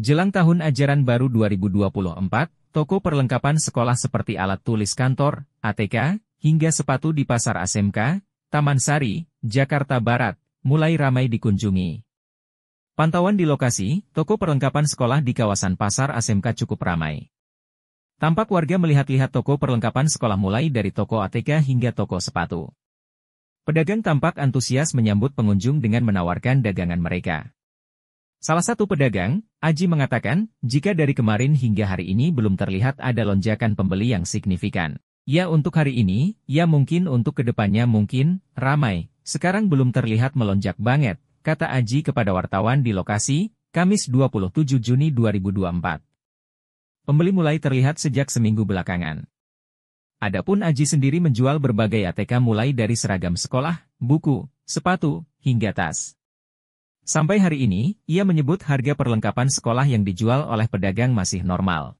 Jelang tahun ajaran baru 2024, toko perlengkapan sekolah seperti alat tulis kantor, ATK, hingga sepatu di Pasar ASMK, Taman Sari, Jakarta Barat, mulai ramai dikunjungi. Pantauan di lokasi, toko perlengkapan sekolah di kawasan Pasar ASMK cukup ramai. Tampak warga melihat-lihat toko perlengkapan sekolah mulai dari toko ATK hingga toko sepatu. Pedagang tampak antusias menyambut pengunjung dengan menawarkan dagangan mereka. Salah satu pedagang, Aji mengatakan, jika dari kemarin hingga hari ini belum terlihat ada lonjakan pembeli yang signifikan. Ya untuk hari ini, ya mungkin untuk kedepannya mungkin, ramai. Sekarang belum terlihat melonjak banget, kata Aji kepada wartawan di lokasi, Kamis 27 Juni 2024. Pembeli mulai terlihat sejak seminggu belakangan. Adapun Aji sendiri menjual berbagai ATK mulai dari seragam sekolah, buku, sepatu, hingga tas. Sampai hari ini, ia menyebut harga perlengkapan sekolah yang dijual oleh pedagang masih normal.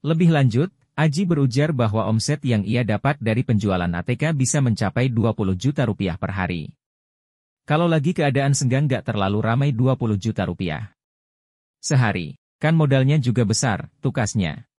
Lebih lanjut, Aji berujar bahwa omset yang ia dapat dari penjualan ATK bisa mencapai 20 juta rupiah per hari. Kalau lagi keadaan senggang gak terlalu ramai 20 juta rupiah. Sehari, kan modalnya juga besar, tukasnya.